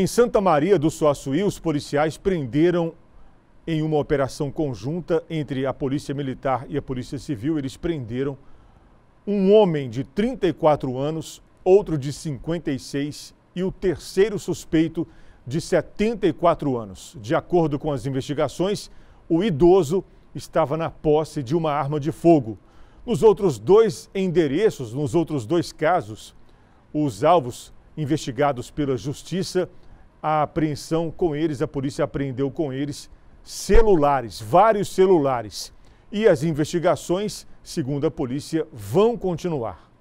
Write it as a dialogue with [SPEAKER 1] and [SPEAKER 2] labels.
[SPEAKER 1] Em Santa Maria do Suaçuí, os policiais prenderam em uma operação conjunta entre a Polícia Militar e a Polícia Civil, eles prenderam um homem de 34 anos, outro de 56 e o terceiro suspeito de 74 anos. De acordo com as investigações, o idoso estava na posse de uma arma de fogo. Nos outros dois endereços, nos outros dois casos, os alvos investigados pela justiça, a apreensão com eles, a polícia apreendeu com eles celulares, vários celulares. E as investigações, segundo a polícia, vão continuar.